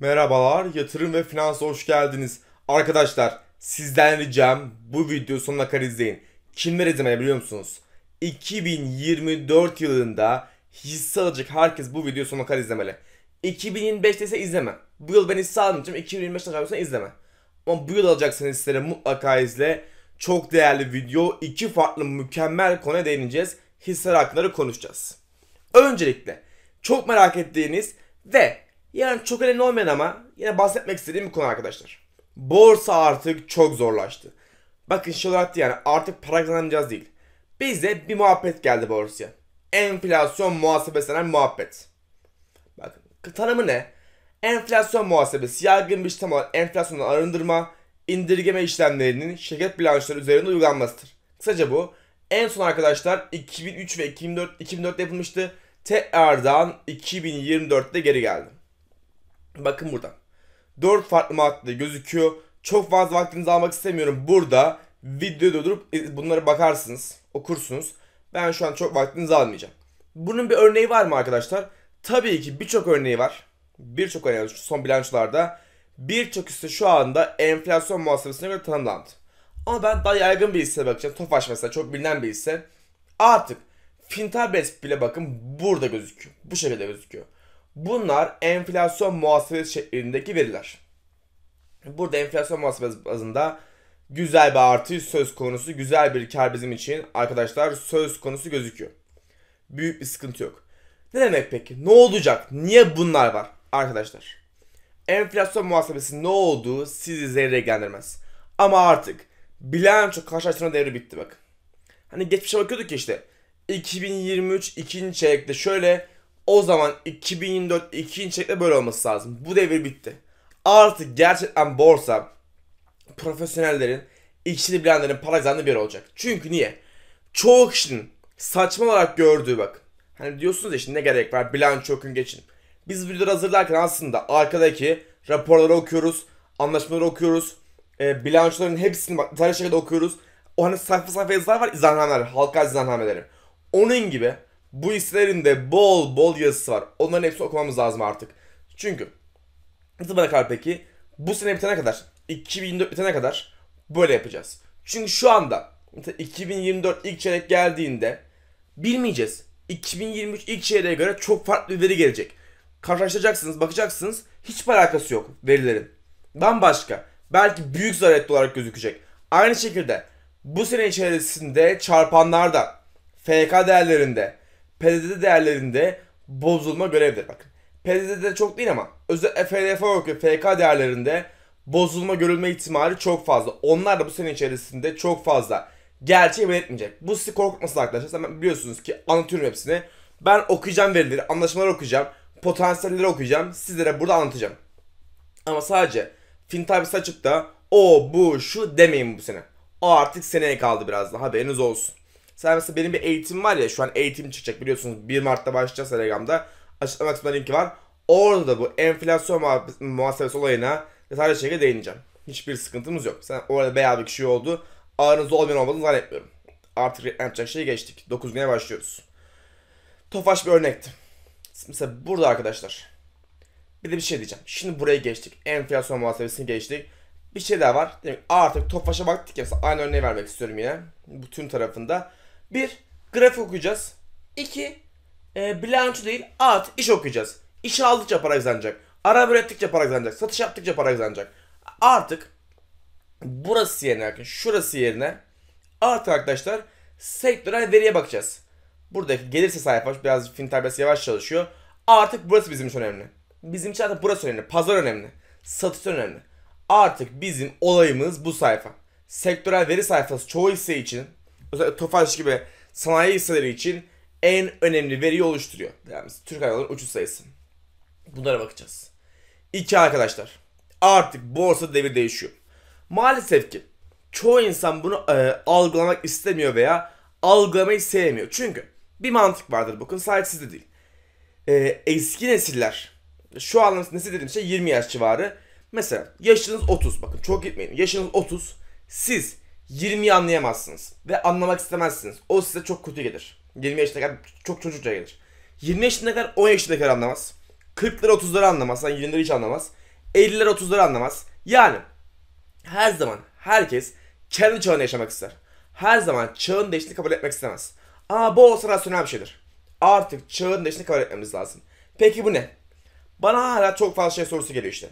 Merhabalar, yatırım ve finansa hoş geldiniz. Arkadaşlar, sizden ricam bu videoyu sonuna kadar izleyin. Kimler izlemeye biliyor musunuz? 2024 yılında hisse alacak herkes bu videoyu sonuna kadar izlemeli. 2025'te ise izleme. Bu yıl ben hisse almayacağım, 2025'te kalıyorsan izleme. Ama bu yıl alacaksan hisseleri mutlaka izle. Çok değerli video, iki farklı mükemmel konuya değineceğiz. Hisseler hakkında konuşacağız. Öncelikle, çok merak ettiğiniz ve yani çok önemli olmayan ama yine bahsetmek istediğim bir konu arkadaşlar. Borsa artık çok zorlaştı. Bakın şey olarak yani artık para kazanacağız değil. Bize bir muhabbet geldi borsaya. Enflasyon muhasebesinden muhabbet. Bakın tanımı ne? Enflasyon muhasebesi yaygın bir işlem olan enflasyondan arındırma, indirgeme işlemlerinin şirket bilançları üzerinde uygulanmasıdır. Kısaca bu. En son arkadaşlar 2003 ve 2004, 2004'te yapılmıştı. Tekrardan 2024'te geri geldim. Bakın burada 4 farklı madde gözüküyor. Çok fazla vaktinizi almak istemiyorum. Burada videoda durup e, bunlara bakarsınız. Okursunuz. Ben şu an çok vaktinizi almayacağım. Bunun bir örneği var mı arkadaşlar? Tabii ki birçok örneği var. Birçok örneği var son bilançolarda. Birçok hisse şu anda enflasyon muhasebesine göre tanımlandı. Ama ben daha yaygın bir hisse bakacağım. Tofaş mesela çok bilinen bir hisse. Artık Fintabes bile bakın burada gözüküyor. Bu şekilde gözüküyor. Bunlar enflasyon muhasebesi şeklindeki veriler. Burada enflasyon muhasebesi bazında güzel bir artış söz konusu, güzel bir kar bizim için arkadaşlar söz konusu gözüküyor. Büyük bir sıkıntı yok. Ne demek peki? Ne olacak? Niye bunlar var arkadaşlar? Enflasyon muhasebesi ne olduğu sizi zerre ilgilendirmez. Ama artık bilanço karşılaştırma devri bitti bak. Hani geçmişe bakıyorduk işte 2023 ikinci çeyrekte şöyle o zaman 2024 ikinci çeyrekte böyle olması lazım. Bu devir bitti. Artık gerçekten borsa profesyonellerin, işini bilenlerin para kazandığı bir olacak. Çünkü niye? Çoğu kişinin saçma olarak gördüğü bak. Hani diyorsunuz ya şimdi ne gerek var bilanço okun geçin. Biz videoları hazırlarken aslında arkadaki raporları okuyoruz, anlaşmaları okuyoruz, e, bilançoların hepsini bak detaylı şekilde okuyoruz. O hani sayfa sayfa yazılar var, izahlameler, halka izahlameleri. Onun gibi bu hislerin de bol bol yazısı var. Onların hepsini okumamız lazım artık. Çünkü nasıl bana kadar peki? Bu sene bitene kadar, 2024 bitene kadar böyle yapacağız. Çünkü şu anda 2024 ilk çeyrek geldiğinde bilmeyeceğiz. 2023 ilk çeyreğe göre çok farklı bir veri gelecek. Karşılaştıracaksınız, bakacaksınız. Hiçbir alakası yok verilerin. Bambaşka. Belki büyük zarar olarak gözükecek. Aynı şekilde bu sene içerisinde çarpanlarda, FK değerlerinde, PDD değerlerinde bozulma görevdir. Bakın PDD'de çok değil ama özel FLF ve FK değerlerinde bozulma görülme ihtimali çok fazla. Onlar da bu sene içerisinde çok fazla. Gerçeği belirtmeyecek. Bu sizi korkutmasın arkadaşlar. Zaten biliyorsunuz ki anlatıyorum hepsini. Ben okuyacağım verileri, anlaşmaları okuyacağım, potansiyelleri okuyacağım. Sizlere burada anlatacağım. Ama sadece Fintabis açıp da o bu şu demeyin bu sene. O artık seneye kaldı biraz daha. haberiniz olsun. Sen mesela benim bir eğitim var ya şu an eğitim çıkacak biliyorsunuz 1 Mart'ta başlayacağız Telegram'da. Açıklama kısmında linki var. Orada da bu enflasyon muhasebesi olayına detaylı şekilde değineceğim. Hiçbir sıkıntımız yok. Sen orada bayağı bir kişi oldu. ağrınız olmayan olmadığını zannetmiyorum. Artık yapacak şey geçtik. 9 güne başlıyoruz. Tofaş bir örnekti. Mesela burada arkadaşlar. Bir de bir şey diyeceğim. Şimdi buraya geçtik. Enflasyon muhasebesini geçtik. Bir şey daha var. Demek artık Tofaş'a baktık ya. Mesela aynı örneği vermek istiyorum yine. Bu tüm tarafında. Bir, graf okuyacağız. İki, e, bilanço değil, at, iş okuyacağız. İş aldıkça para kazanacak. ara ürettikçe para kazanacak. Satış yaptıkça para kazanacak. Artık burası yerine, şurası yerine artık arkadaşlar sektörel veriye bakacağız. Buradaki gelirse sayfa biraz fin terbiyesi yavaş çalışıyor. Artık burası bizim için önemli. Bizim için artık burası önemli. Pazar önemli. Satış önemli. Artık bizim olayımız bu sayfa. Sektörel veri sayfası çoğu hisse için özellikle Tofaş gibi sanayi hisseleri için en önemli veriyi oluşturuyor. Yani Türk Hava uçuş sayısı. Bunlara bakacağız. İki arkadaşlar. Artık borsa devir değişiyor. Maalesef ki çoğu insan bunu e, algılamak istemiyor veya algılamayı sevmiyor. Çünkü bir mantık vardır bakın sadece sizde değil. E, eski nesiller şu an nesil dediğim şey 20 yaş civarı. Mesela yaşınız 30 bakın çok gitmeyin yaşınız 30 siz 20'yi anlayamazsınız ve anlamak istemezsiniz. O size çok kötü gelir. 20 yaşına kadar çok çocukça gelir. 20 yaşına kadar 10 yaşına kadar anlamaz. 40'ları 30'ları anlamaz. Yani 20'leri hiç anlamaz. 50'ler 30'ları anlamaz. Yani her zaman herkes kendi çağını yaşamak ister. Her zaman çağın değiştiğini kabul etmek istemez. Ama bu olsa rasyonel bir şeydir. Artık çağın değiştiğini kabul etmemiz lazım. Peki bu ne? Bana hala çok fazla şey sorusu geliyor işte.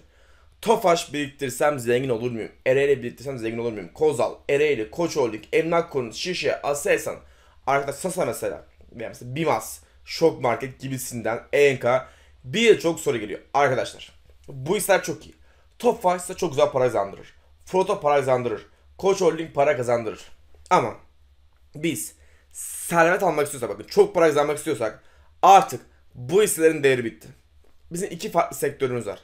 Tofaş biriktirsem zengin olur muyum? Ereğli biriktirsem zengin olur muyum? Kozal, Ereğli, Koçoğluk, Emlak Konut, Şişe, Aselsan, arkadaş Sasa mesela, veya mesela Bimas, Şok Market gibisinden Enka birçok soru geliyor. Arkadaşlar bu işler çok iyi. Tofaş ise çok güzel para kazandırır. Proto para kazandırır. Koç Holding para kazandırır. Ama biz servet almak istiyorsak bakın çok para kazanmak istiyorsak artık bu hisselerin değeri bitti. Bizim iki farklı sektörümüz var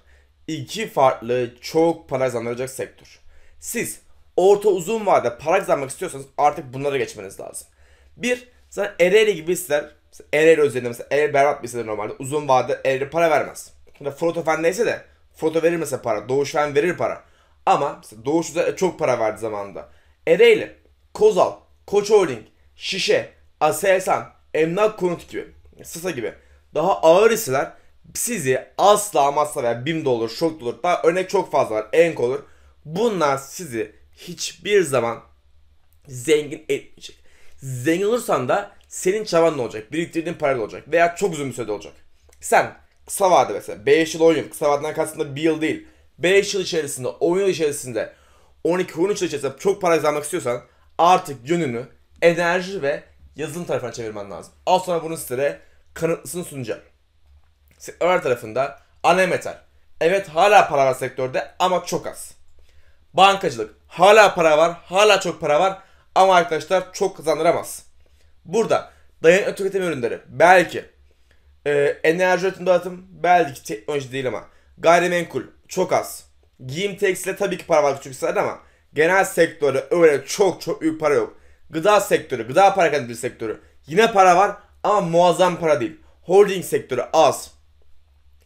iki farklı çok para kazandıracak sektör. Siz orta uzun vadede para kazanmak istiyorsanız artık bunlara geçmeniz lazım. Bir, zaten Ereğli gibi hisseler, Ereğli özelinde mesela Ereğli berbat bir hisseler normalde uzun vadede Ereğli para vermez. Şimdi Froto Fen neyse de Froto verir mesela para, Doğuş Fen verir para. Ama mesela Doğuş Özel çok para verdi zamanında. Ereğli, Kozal, Koç Holding, Şişe, Aselsan, Emlak Konut gibi, Sasa gibi daha ağır hisseler sizi asla ama veya bim olur, şok olur. Daha örnek çok fazla var. Enk olur. Bunlar sizi hiçbir zaman zengin etmeyecek. Zengin olursan da senin çaban ne olacak? Biriktirdiğin para olacak. Veya çok uzun bir sürede olacak. Sen kısa vade mesela 5 yıl 10 yıl kısa vadeden kastında 1 yıl değil. 5 yıl içerisinde 10 yıl içerisinde 12-13 yıl içerisinde çok para kazanmak istiyorsan artık yönünü enerji ve yazılım tarafına çevirmen lazım. Az sonra bunu sizlere kanıtlısını sunacağım sektörler tarafında ana metal. Evet hala para var sektörde ama çok az. Bankacılık hala para var, hala çok para var ama arkadaşlar çok kazandıramaz. Burada dayanıklı tüketim ürünleri belki e, enerji üretim dağıtım belki teknoloji değil ama gayrimenkul çok az. Giyim tekstile tabii ki para var küçük sayıda ama genel sektörde öyle çok çok büyük para yok. Gıda sektörü, gıda para bir sektörü yine para var ama muazzam para değil. Holding sektörü az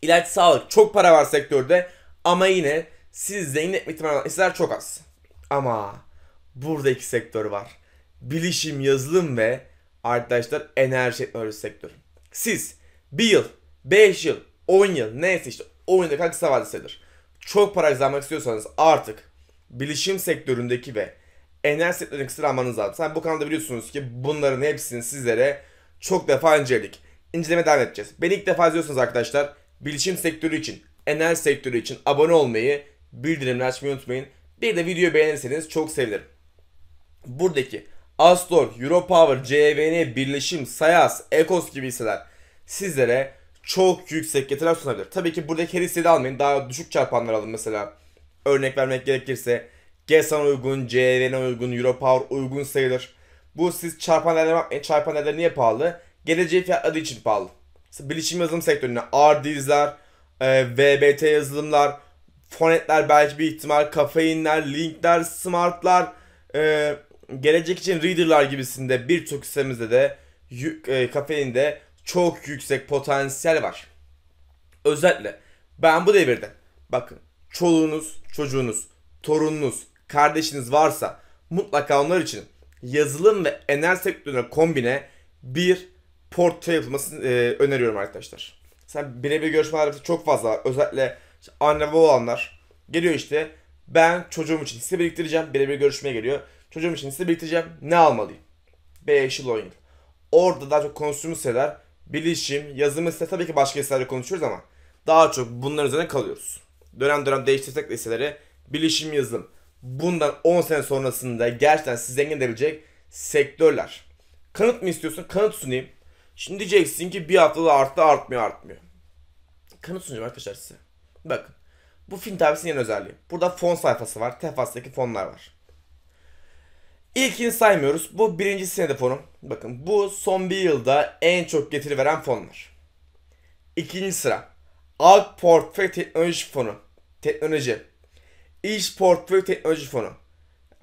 ilaç, sağlık çok para var sektörde ama yine siz zengin ihtimali olan isimler çok az. Ama burada iki sektör var. Bilişim, yazılım ve arkadaşlar enerji teknolojisi sektörü. Siz bir yıl, 5 yıl, 10 yıl neyse işte 10 yılda kaç kısa vadeli sayılır. Çok para kazanmak istiyorsanız artık bilişim sektöründeki ve enerji sektöründeki sıralamanız lazım. Sen bu kanalda biliyorsunuz ki bunların hepsini sizlere çok defa inceledik. İncelemeye devam edeceğiz. Beni ilk defa izliyorsunuz arkadaşlar bilişim sektörü için, enerji sektörü için abone olmayı, bildirimleri açmayı unutmayın. Bir de videoyu beğenirseniz çok sevinirim. Buradaki Astor, Europower, CVN, Birleşim, Sayas, Ekos gibi hisseler sizlere çok yüksek getiriler sunabilir. Tabii ki buradaki her hisseyi de almayın. Daha düşük çarpanlar alın mesela. Örnek vermek gerekirse GESAN uygun, CVN uygun, Europower uygun sayılır. Bu siz çarpan değerlerine bakmayın. Çarpan değerleri niye pahalı? Geleceği fiyatları için pahalı bilişim yazılım sektörüne ağır dilizler, e, VBT yazılımlar, fonetler belki bir ihtimal, kafeinler, linkler, smartlar, e, gelecek için readerlar gibisinde birçok sistemimizde de e, kafeinde çok yüksek potansiyel var. Özellikle ben bu devirde bakın çoluğunuz, çocuğunuz, torununuz, kardeşiniz varsa mutlaka onlar için yazılım ve enerji sektörüne kombine bir portre yapılmasını e, öneriyorum arkadaşlar. Sen birebir görüşmelerde çok fazla özellikle işte anne baba olanlar geliyor işte ben çocuğum için size biriktireceğim birebir görüşmeye geliyor. Çocuğum için size biriktireceğim ne almalıyım? 5 yıl 10 yıl. Orada daha çok konuştuğumuz şeyler bilişim, yazım ise tabii ki başka hislerle konuşuyoruz ama daha çok bunların üzerine kalıyoruz. Dönem dönem değiştirsek de hisseleri bilişim yazım. Bundan 10 sene sonrasında gerçekten sizi zengin edebilecek sektörler. Kanıt mı istiyorsun? Kanıt sunayım. Şimdi diyeceksin ki bir haftada arttı artmıyor artmıyor. Kanıt sunacağım arkadaşlar size. Bakın. Bu film tabisinin yeni özelliği. Burada fon sayfası var. Tefas'taki fonlar var. İlkini saymıyoruz. Bu birinci senede fonu. Bakın bu son bir yılda en çok getiri veren fonlar. İkinci sıra. Alt Portföy Teknoloji Fonu. Teknoloji. İş Portföy Teknoloji Fonu.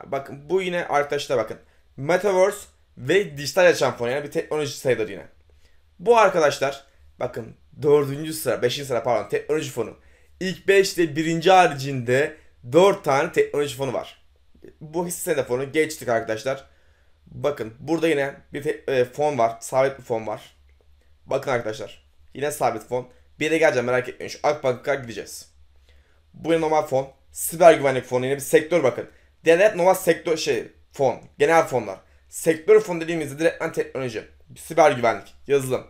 Bakın bu yine arkadaşlar bakın. Metaverse ve dijital yaşam fonu yani bir teknoloji sayılır yine. Bu arkadaşlar bakın 4. sıra 5. sıra pardon teknoloji fonu. İlk 5'te 1. haricinde 4 tane teknoloji fonu var. Bu hisse senedi fonu geçtik arkadaşlar. Bakın burada yine bir e, fon var. Sabit bir fon var. Bakın arkadaşlar. Yine sabit fon. Bir de geleceğim merak etmeyin. Şu Akbank'a gideceğiz. Bu yine normal fon. Siber güvenlik fonu yine bir sektör bakın. Devlet normal sektör şey fon. Genel fonlar. Sektör fonu dediğimizde direktmen teknoloji, siber güvenlik, yazılım.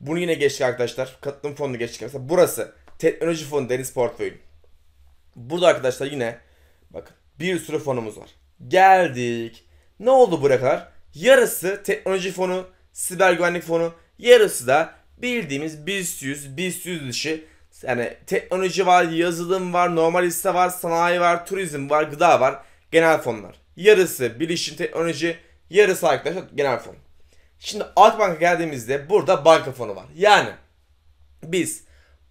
Bunu yine geçtik arkadaşlar. Katılım fonunu geçtik. Mesela burası teknoloji fonu deniz portföyü. Burada arkadaşlar yine bakın bir sürü fonumuz var. Geldik. Ne oldu buraya kadar? Yarısı teknoloji fonu, siber güvenlik fonu. Yarısı da bildiğimiz BIST 100, BIST 100 dışı yani teknoloji var, yazılım var, normal hisse var, sanayi var, turizm var, gıda var. Genel fonlar. Yarısı bilişim teknoloji, Yarısı arkadaşlar genel fon. Şimdi Akbank'a geldiğimizde burada banka fonu var. Yani biz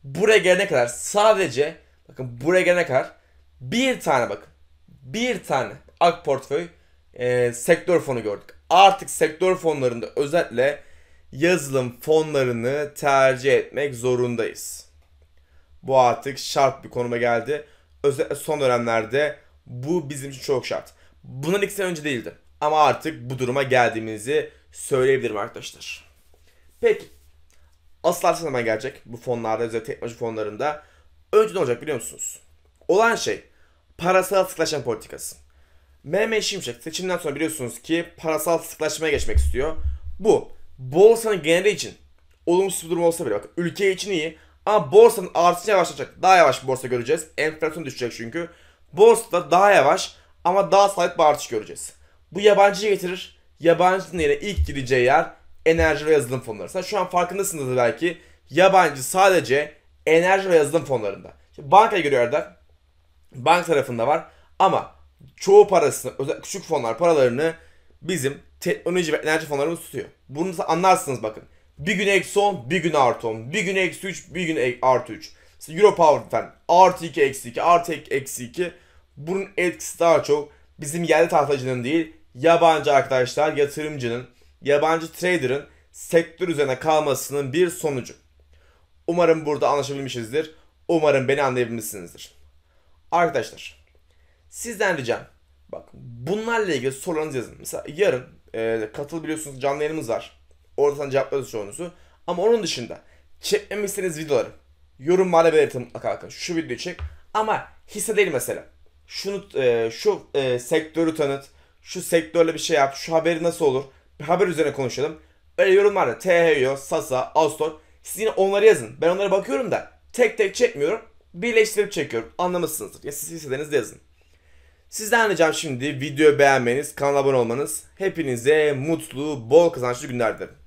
buraya gelene kadar sadece bakın buraya gelene kadar bir tane bakın bir tane ak portföy e, sektör fonu gördük. Artık sektör fonlarında özellikle yazılım fonlarını tercih etmek zorundayız. Bu artık şart bir konuma geldi. Özellikle son dönemlerde bu bizim için çok şart. Bundan iki sene önce değildi. Ama artık bu duruma geldiğimizi söyleyebilirim arkadaşlar. Peki. Asıl arsa zaman gelecek bu fonlarda özellikle teknoloji fonlarında. Önce ne olacak biliyor musunuz? Olan şey parasal sıklaşan politikası. Mehmet Şimşek seçimden sonra biliyorsunuz ki parasal sıklaşmaya geçmek istiyor. Bu borsanın genel için olumsuz bir durum olsa bile bak ülke için iyi ama borsanın artışı yavaşlayacak. Daha yavaş borsa göreceğiz. Enflasyon düşecek çünkü. Borsada daha yavaş ama daha sahip bir artış göreceğiz. Bu yabancıyı getirir. Yabancının yerine ilk gireceği yer enerji ve yazılım fonları. Sen şu an farkındasınız belki. Yabancı sadece enerji ve yazılım fonlarında. Şimdi bankaya giriyor Erdem. Bank tarafında var. Ama çoğu parasını, özel küçük fonlar paralarını bizim teknoloji ve enerji fonlarımız tutuyor. Bunu da anlarsınız bakın. Bir gün eksi 10, bir gün artı 10. Bir gün eksi 3, bir gün e- artı 3. İşte Europower falan Artı 2, eksi 2, artı eksi 2. Bunun etkisi daha çok bizim yerli tahtacının değil, yabancı arkadaşlar yatırımcının, yabancı trader'ın sektör üzerine kalmasının bir sonucu. Umarım burada anlaşabilmişizdir. Umarım beni anlayabilmişsinizdir. Arkadaşlar sizden ricam bak bunlarla ilgili sorularınızı yazın. Mesela yarın e, katıl biliyorsunuz canlı yayınımız var. Oradan cevaplarız çoğunuzu. Ama onun dışında çekmemi istediğiniz videoları yorumlara belirtin mutlaka. Şu videoyu çek ama hisse değil mesela. Şunu e, şu e, sektörü tanıt şu sektörle bir şey yap, şu haberi nasıl olur? Bir haber üzerine konuşalım. Öyle yorumlarda THYO, Sasa, Astor. Siz yine onları yazın. Ben onlara bakıyorum da tek tek çekmiyorum. Birleştirip çekiyorum. Anlamışsınızdır. Ya siz istediğinizde yazın. Sizden ricam şimdi video beğenmeniz, kanala abone olmanız. Hepinize mutlu, bol kazançlı günler dilerim.